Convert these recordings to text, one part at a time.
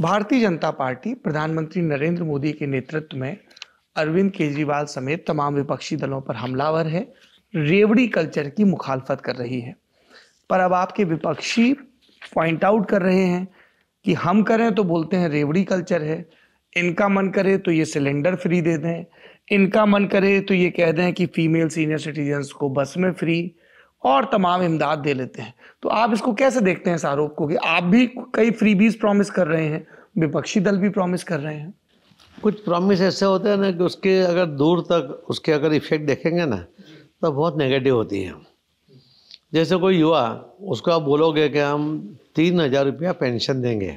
भारतीय जनता पार्टी प्रधानमंत्री नरेंद्र मोदी के नेतृत्व में अरविंद केजरीवाल समेत तमाम विपक्षी दलों पर हमलावर है रेवड़ी कल्चर की मुखालफत कर रही है पर अब आपके विपक्षी पॉइंट आउट कर रहे हैं कि हम करें तो बोलते हैं रेवड़ी कल्चर है इनका मन करे तो ये सिलेंडर फ्री दे दें इनका मन करे तो ये कह दें कि फीमेल सीनियर सिटीजन्स को बस में फ्री और तमाम इमदाद दे लेते हैं तो आप इसको कैसे देखते हैं इस आरोप को कि आप भी कई बीज प्रॉमिस कर रहे हैं विपक्षी दल भी प्रॉमिस कर रहे हैं कुछ प्रॉमिस ऐसे होते हैं ना कि उसके अगर दूर तक उसके अगर इफेक्ट देखेंगे ना तो बहुत नेगेटिव होती है जैसे कोई युवा उसको आप बोलोगे कि हम तीन हज़ार रुपया पेंशन देंगे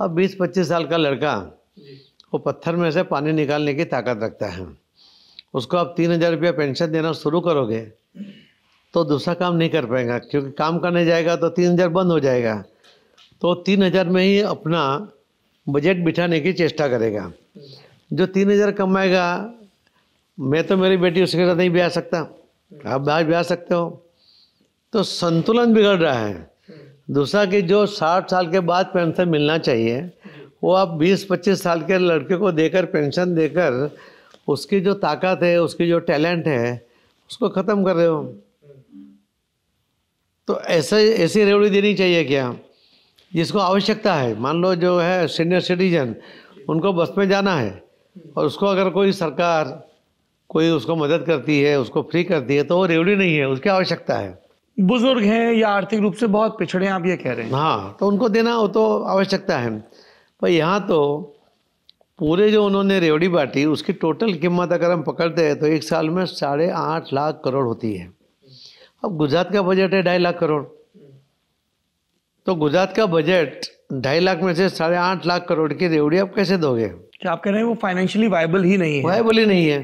अब बीस पच्चीस साल का लड़का वो पत्थर में से पानी निकालने की ताकत रखता है उसको आप तीन हज़ार रुपया पेंशन देना शुरू करोगे तो दूसरा काम नहीं कर पाएगा क्योंकि काम करने जाएगा तो तीन हज़ार बंद हो जाएगा तो तीन हज़ार में ही अपना बजट बिठाने की चेष्टा करेगा जो तीन हज़ार कमाएगा मैं तो मेरी बेटी उसके साथ नहीं ब्याह सकता आप ब्याह ब्याह सकते हो तो संतुलन बिगड़ रहा है दूसरा कि जो साठ साल के बाद पेंशन मिलना चाहिए वो आप बीस पच्चीस साल के लड़के को देकर पेंशन देकर उसकी जो ताकत है उसकी जो टैलेंट है उसको ख़त्म कर रहे हो तो ऐसे ऐसी रेवड़ी देनी चाहिए क्या जिसको आवश्यकता है मान लो जो है सीनियर सिटीजन उनको बस में जाना है और उसको अगर कोई सरकार कोई उसको मदद करती है उसको फ्री करती है तो वो रेवड़ी नहीं है उसकी आवश्यकता है बुजुर्ग हैं या आर्थिक रूप से बहुत पिछड़े आप ये कह रहे हैं हाँ तो उनको देना वो तो आवश्यकता है पर यहाँ तो पूरे जो उन्होंने रेवड़ी बांटी उसकी टोटल कीमत अगर हम पकड़ते हैं तो एक साल में साढ़े आठ लाख करोड़ होती है अब गुजरात का बजट है ढाई लाख करोड़ तो गुजरात का बजट ढाई लाख में से साढ़े आठ लाख करोड़ की रेवड़ी आप कैसे दोगे अच्छा, आप कह रहे हैं वो फाइनेंशियली वायबल ही नहीं है वायबल ही नहीं है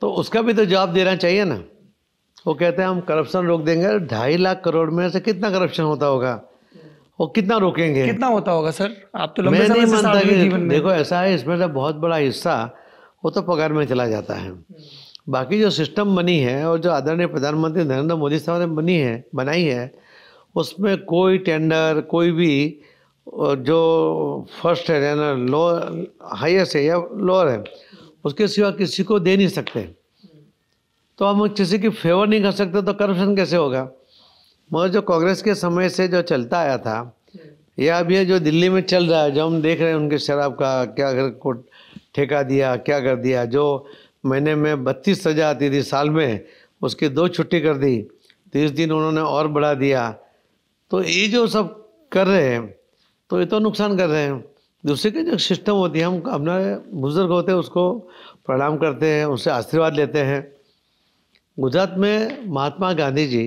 तो उसका भी तो जवाब देना चाहिए ना वो कहते हैं हम करप्शन रोक देंगे ढाई लाख करोड़ में से कितना करप्शन होता होगा वो कितना रोकेंगे कितना होता होगा सर आप तो लंबे मैं नहीं मानता देखो ऐसा है इसमें से बहुत बड़ा हिस्सा वो तो पगार में चला जाता है बाकी जो सिस्टम बनी है और जो आदरणीय प्रधानमंत्री नरेंद्र मोदी साहब ने बनी है बनाई है उसमें कोई टेंडर कोई भी जो फर्स्ट है ना लो हाइस्ट है या लोअर है उसके सिवा किसी को दे नहीं सकते तो हम किसी की फेवर नहीं कर सकते तो करप्शन कैसे होगा मगर जो कांग्रेस के समय से जो चलता आया था या अभी जो दिल्ली में चल रहा है जो हम देख रहे हैं उनके शराब का क्या घर को ठेका दिया क्या कर दिया जो महीने में बत्तीस सज़ा आती थी साल में उसकी दो छुट्टी कर दी तीस तो दिन उन्होंने और बढ़ा दिया तो ये जो सब कर रहे हैं तो ये तो नुकसान कर रहे हैं दूसरे की जो सिस्टम होती है हम अपना बुजुर्ग होते हैं उसको प्रणाम करते हैं उनसे आशीर्वाद लेते हैं गुजरात में महात्मा गांधी जी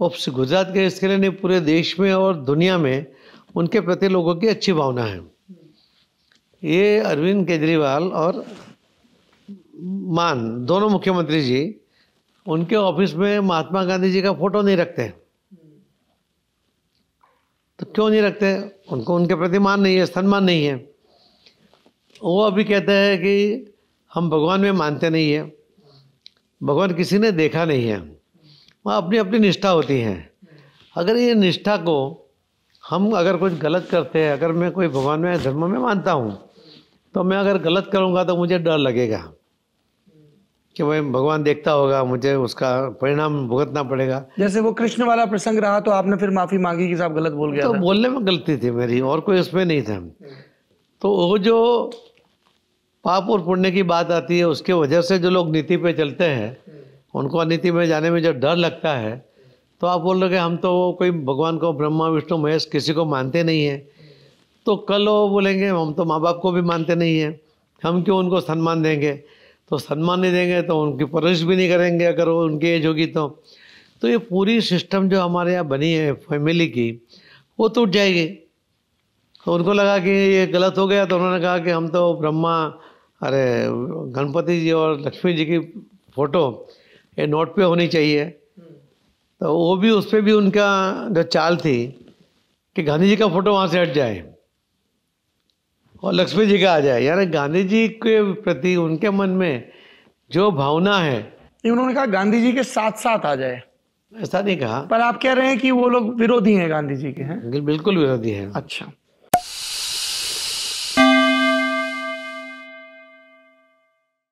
उस गुजरात के इसके लिए नहीं पूरे देश में और दुनिया में उनके प्रति लोगों की अच्छी भावना है ये अरविंद केजरीवाल और मान दोनों मुख्यमंत्री जी उनके ऑफिस में महात्मा गांधी जी का फोटो नहीं रखते तो क्यों नहीं रखते उनको उनके प्रति मान नहीं है सम्मान नहीं है वो अभी कहते हैं कि हम भगवान में मानते नहीं है भगवान किसी ने देखा नहीं है वह अपनी अपनी निष्ठा होती है अगर ये निष्ठा को हम अगर कुछ गलत करते हैं अगर मैं कोई भगवान में धर्म में मानता हूँ तो मैं अगर गलत करूँगा तो मुझे डर लगेगा कि भाई भगवान देखता होगा मुझे उसका परिणाम भुगतना पड़ेगा जैसे वो कृष्ण वाला प्रसंग रहा तो आपने फिर माफ़ी मांगी कि साहब गलत बोल गया तो था। बोलने में गलती थी मेरी और कोई उसमें नहीं था तो वो जो पाप और पुण्य की बात आती है उसके वजह से जो लोग नीति पे चलते हैं उनको अनिति में जाने में जब डर लगता है तो आप बोल रहे हम तो कोई भगवान को ब्रह्मा विष्णु महेश किसी को मानते नहीं हैं तो कल वो बोलेंगे हम तो माँ बाप को भी मानते नहीं हैं हम क्यों उनको सम्मान देंगे तो सम्मान नहीं देंगे तो उनकी परवरिश भी नहीं करेंगे अगर वो उनकी एज होगी तो तो ये पूरी सिस्टम जो हमारे यहाँ बनी है फैमिली की वो टूट जाएगी तो उनको लगा कि ये गलत हो गया तो उन्होंने कहा कि हम तो ब्रह्मा अरे गणपति जी और लक्ष्मी जी की फ़ोटो ये नोट पे होनी चाहिए तो वो भी उस पर भी उनका जो चाल थी कि गांधी जी का फ़ोटो वहाँ से हट जाए और लक्ष्मी जी का आ जाए यानी गांधी जी के प्रति उनके मन में जो भावना है उन्होंने कहा गांधी जी के साथ साथ आ जाए ऐसा नहीं कहा पर आप कह रहे हैं कि वो लोग विरोधी हैं गांधी जी के हैं बिल्कुल विरोधी हैं अच्छा